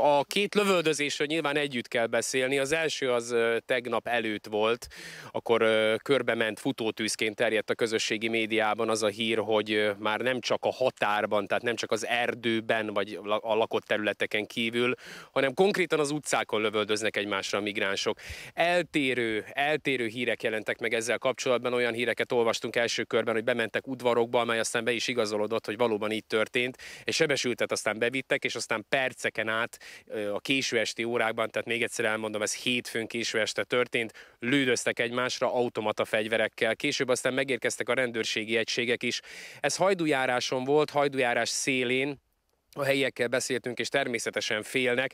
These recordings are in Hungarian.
A két lövöldözésről nyilván együtt kell beszélni. Az első az tegnap előtt volt, akkor körbe ment futótűzként terjedt a közösségi médiában az a hír, hogy már nem csak a határban, tehát nem csak az erdőben vagy a lakott területeken kívül, hanem konkrétan az utcákon lövöldöznek egymásra a migránsok. Eltérő, eltérő hírek jelentek meg ezzel kapcsolatban, olyan híreket olvastunk első körben, hogy bementek udvarokba, amely aztán be is igazolódott, hogy valóban így történt. Egy sebesültet aztán bevittek, és aztán perceken át a késő esti órákban, tehát még egyszer elmondom, ez hétfőn késő este történt, lődöztek egymásra automata fegyverekkel. Később aztán megérkeztek a rendőrségi egységek is. Ez hajdujáráson volt, hajdujárás szélén, a helyiekkel beszéltünk, és természetesen félnek.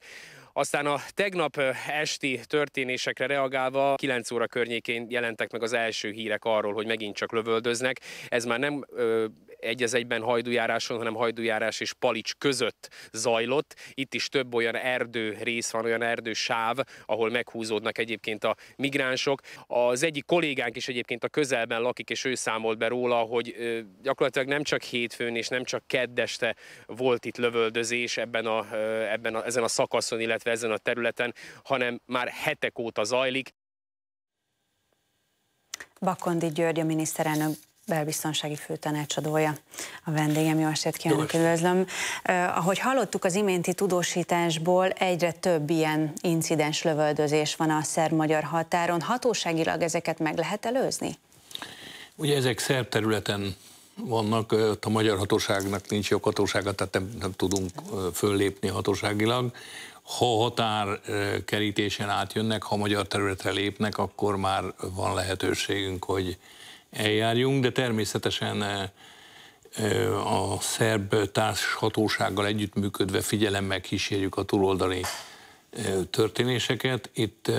Aztán a tegnap esti történésekre reagálva 9 óra környékén jelentek meg az első hírek arról, hogy megint csak lövöldöznek. Ez már nem ö, egy az egyben hajdujáráson, hanem hajdujárás és palics között zajlott. Itt is több olyan erdő rész van, olyan sáv, ahol meghúzódnak egyébként a migránsok. Az egyik kollégánk is egyébként a közelben lakik, és ő számolt be róla, hogy gyakorlatilag nem csak hétfőn és nem csak keddeste volt itt lövöldözés ebben a, ebben a, ezen a szakaszon, illetve ezen a területen, hanem már hetek óta zajlik. Bakondi György, a miniszterelnök belbiztonsági főtanácsadója a vendégem. Jó estét kívánok, üdvözlöm. Uh, ahogy hallottuk az iménti tudósításból, egyre több ilyen incidens lövöldözés van a szerb-magyar határon. Hatóságilag ezeket meg lehet előzni? Ugye ezek szerb területen vannak, a magyar hatóságnak nincs jó hatósága, tehát nem, nem tudunk föllépni hatóságilag. Ha határ kerítésen átjönnek, ha magyar területre lépnek, akkor már van lehetőségünk, hogy eljárjunk, de természetesen a szerb társhatósággal együttműködve figyelemmel kísérjük a túloldali történéseket. Itt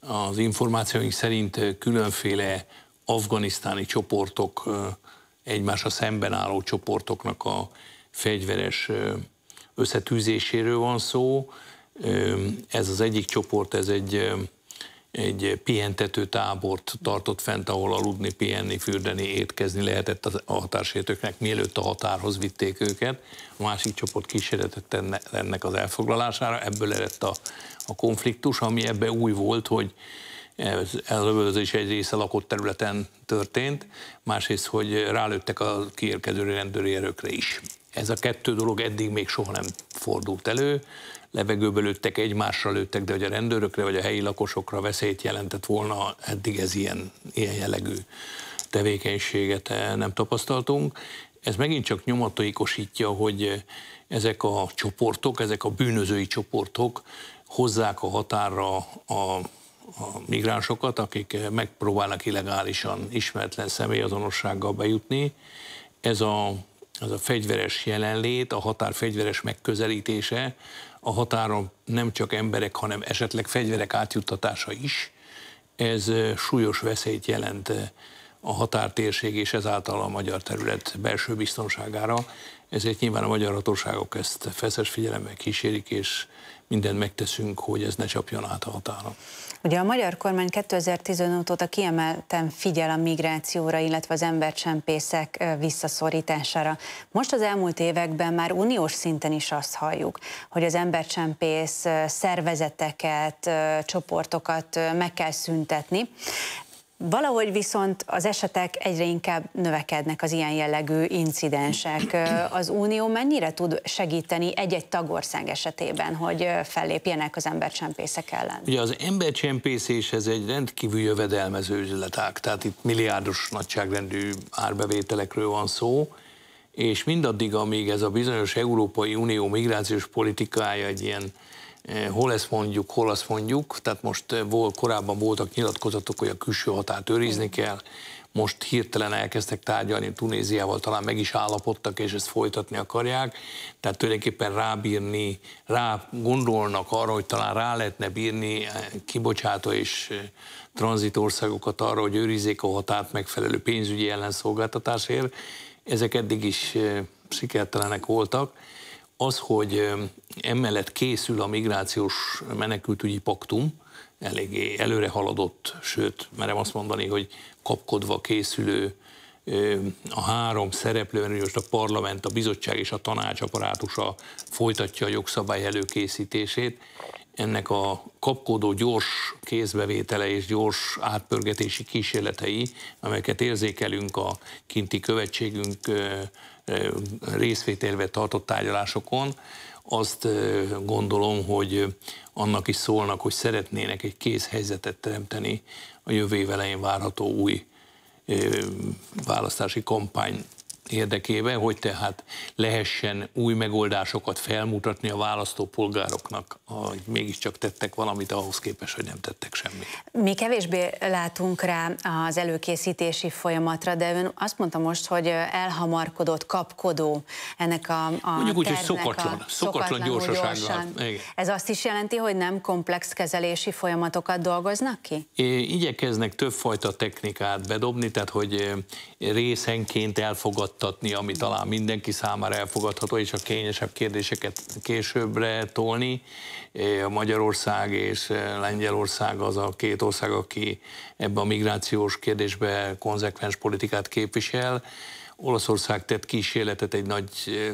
az információink szerint különféle afganisztáni csoportok, egymásra szemben álló csoportoknak a fegyveres összetűzéséről van szó. Ez az egyik csoport, ez egy egy pihentető tábort tartott fent, ahol aludni, pihenni, fürdeni, étkezni lehetett a határsértőknek, mielőtt a határhoz vitték őket. A másik csoport kísérletet ennek az elfoglalására, ebből lett a, a konfliktus, ami ebbe új volt, hogy ez elövözés egy része lakott területen történt, másrészt, hogy rálőttek a kiérkező rendőri erőkre is. Ez a kettő dolog eddig még soha nem fordult elő, levegőbe lőttek, egymásra lőttek, de hogy a rendőrökre vagy a helyi lakosokra veszélyt jelentett volna, eddig ez ilyen, ilyen jellegű tevékenységet eh, nem tapasztaltunk. Ez megint csak nyomatóikosítja, hogy eh, ezek a csoportok, ezek a bűnözői csoportok hozzák a határra a a migránsokat, akik eh, megpróbálnak illegálisan ismeretlen személyazonossággal bejutni. Ez a az a fegyveres jelenlét, a határ fegyveres megközelítése, a határon nem csak emberek, hanem esetleg fegyverek átjuttatása is, ez súlyos veszélyt jelent a határtérség és ezáltal a magyar terület belső biztonságára. Ezért nyilván a magyar hatóságok ezt feszes figyelemmel kísérik, és mindent megteszünk, hogy ez ne csapjon át a határa. Ugye a magyar kormány 2015 óta kiemelten figyel a migrációra, illetve az embercsempészek visszaszorítására. Most az elmúlt években már uniós szinten is azt halljuk, hogy az embercsempész szervezeteket, csoportokat meg kell szüntetni. Valahogy viszont az esetek egyre inkább növekednek az ilyen jellegű incidensek. Az Unió mennyire tud segíteni egy-egy tagország esetében, hogy fellépjenek az embercsempészek ellen? Ugye az embercsempészés ez egy rendkívül jövedelmező üzletág, tehát itt milliárdos nagyságrendű árbevételekről van szó, és mindaddig, amíg ez a bizonyos Európai Unió migrációs politikája egy ilyen Eh, hol ezt mondjuk, hol azt mondjuk, tehát most eh, volt, korábban voltak nyilatkozatok, hogy a külső határt őrizni kell, most hirtelen elkezdtek tárgyalni Tunéziával, talán meg is állapodtak, és ezt folytatni akarják, tehát tulajdonképpen rábírni, rá gondolnak arra, hogy talán rá lehetne bírni eh, kibocsátó és tranzitországokat arra, hogy őrizzék a határt megfelelő pénzügyi ellenszolgáltatásért, ezek eddig is sikertelenek voltak, az, hogy emellett készül a migrációs menekültügyi paktum, eléggé előre haladott, sőt, merem azt mondani, hogy kapkodva készülő a három szereplő, most a parlament, a bizottság és a tanács apparátusa folytatja a jogszabály előkészítését. Ennek a kapkodó gyors kézbevétele és gyors átpörgetési kísérletei, amelyeket érzékelünk a kinti követségünk részvételve tartott tárgyalásokon, azt gondolom, hogy annak is szólnak, hogy szeretnének egy kész helyzetet teremteni a jövő év elején várható új választási kampány érdekében, hogy tehát lehessen új megoldásokat felmutatni a választópolgároknak, hogy mégiscsak tettek valamit ahhoz képest, hogy nem tettek semmit. Mi kevésbé látunk rá az előkészítési folyamatra, de ön azt mondta most, hogy elhamarkodott, kapkodó ennek a, a Mondjuk úgy, hogy szokatlan, a, szokatlan, gyorsasággal. Gyorsan. Ez azt is jelenti, hogy nem komplex kezelési folyamatokat dolgoznak ki? É, igyekeznek többfajta technikát bedobni, tehát hogy részenként elfogadta megnyugtatni, ami talán mindenki számára elfogadható, és a kényesebb kérdéseket későbbre tolni. Magyarország és e, Lengyelország az a két ország, aki ebbe a migrációs kérdésbe konzekvens politikát képvisel. Olaszország tett kísérletet egy nagy e,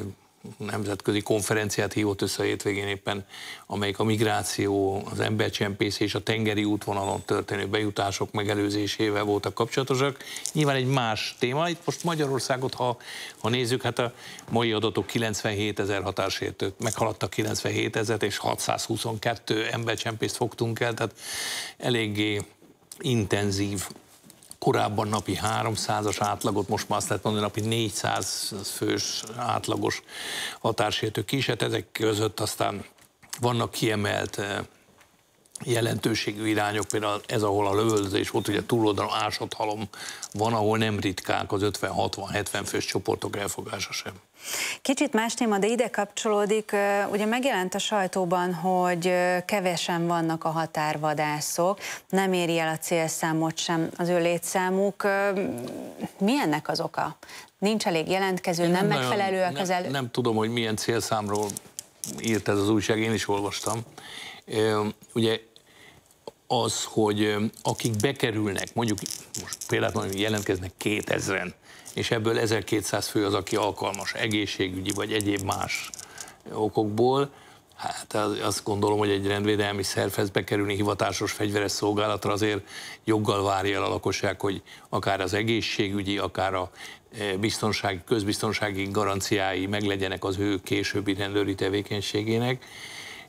nemzetközi konferenciát hívott össze a hétvégén éppen, amelyik a migráció, az embercsempész és a tengeri útvonalon történő bejutások megelőzésével voltak kapcsolatosak. Nyilván egy más téma, itt most Magyarországot, ha, ha nézzük, hát a mai adatok 97 ezer hatásértőt, meghaladtak 97 ezer, és 622 embercsempészt fogtunk el, tehát eléggé intenzív korábban napi 300-as átlagot, most már azt lehet mondani, napi 400 fős átlagos határsértő kísérlet, hát ezek között aztán vannak kiemelt eh, jelentőségű irányok, például ez, ahol a lövöldözés volt, ugye túloldalon halom van, ahol nem ritkák az 50-60-70 fős csoportok elfogása sem. Kicsit más téma, de ide kapcsolódik. Ugye megjelent a sajtóban, hogy kevesen vannak a határvadászok, nem éri el a célszámot sem az ő létszámuk. Mi ennek az oka? Nincs elég jelentkező, nem, nem megfelelőek az elő... Nem, nem tudom, hogy milyen célszámról írt ez az újság, én is olvastam. Ugye az, hogy akik bekerülnek, mondjuk most például jelentkeznek 2000-en, és ebből 1200 fő az, aki alkalmas egészségügyi vagy egyéb más okokból, Hát azt gondolom, hogy egy rendvédelmi szervez bekerülni hivatásos fegyveres szolgálatra azért joggal várja el a lakosság, hogy akár az egészségügyi, akár a e, biztonsági, közbiztonsági garanciái meglegyenek az ő későbbi rendőri tevékenységének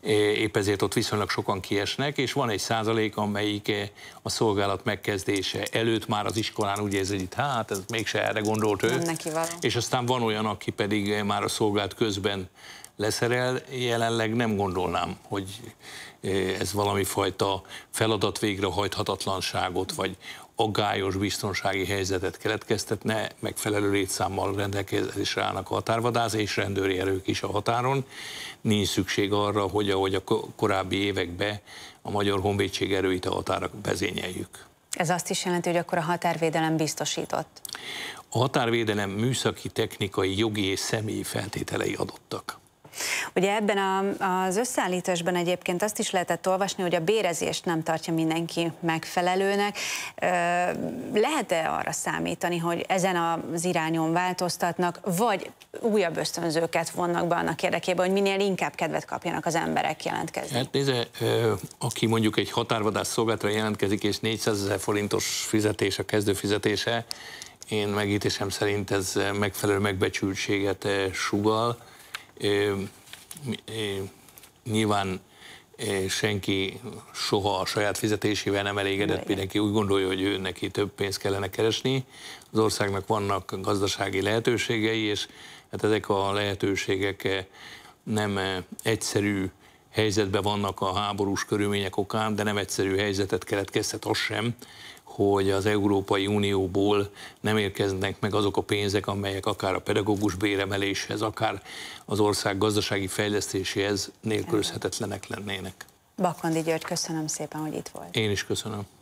épp ezért ott viszonylag sokan kiesnek, és van egy százalék, amelyik a szolgálat megkezdése előtt már az iskolán úgy érzi, hogy hát ez mégse erre gondolt ő, Nem neki való. és aztán van olyan, aki pedig már a szolgált közben leszerel, jelenleg nem gondolnám, hogy ez valami fajta feladat végrehajthatatlanságot, vagy aggályos biztonsági helyzetet keletkeztetne, megfelelő létszámmal rendelkezésre állnak a határvadász és rendőri erők is a határon. Nincs szükség arra, hogy ahogy a korábbi években a Magyar Honvédség erőit a határa vezényeljük. Ez azt is jelenti, hogy akkor a határvédelem biztosított. A határvédelem műszaki, technikai, jogi és személyi feltételei adottak. Ugye ebben a, az összeállításban egyébként azt is lehetett olvasni, hogy a bérezést nem tartja mindenki megfelelőnek. Lehet-e arra számítani, hogy ezen az irányon változtatnak, vagy újabb ösztönzőket vonnak be annak érdekében, hogy minél inkább kedvet kapjanak az emberek jelentkezni? Hát nézze, aki mondjuk egy határvadász szolgálatra jelentkezik, és 400 ezer forintos fizetés a kezdőfizetése, én megítésem szerint ez megfelelő megbecsültséget sugal nyilván senki soha a saját fizetésével nem elégedett, mindenki úgy gondolja, hogy ő neki több pénzt kellene keresni. Az országnak vannak gazdasági lehetőségei, és hát ezek a lehetőségek nem egyszerű helyzetben vannak a háborús körülmények okán, de nem egyszerű helyzetet keletkezhet az sem, hogy az Európai Unióból nem érkeznek meg azok a pénzek, amelyek akár a pedagógus béremeléshez, akár az ország gazdasági fejlesztéséhez nélkülözhetetlenek lennének. Bakondi György, köszönöm szépen, hogy itt volt. Én is köszönöm.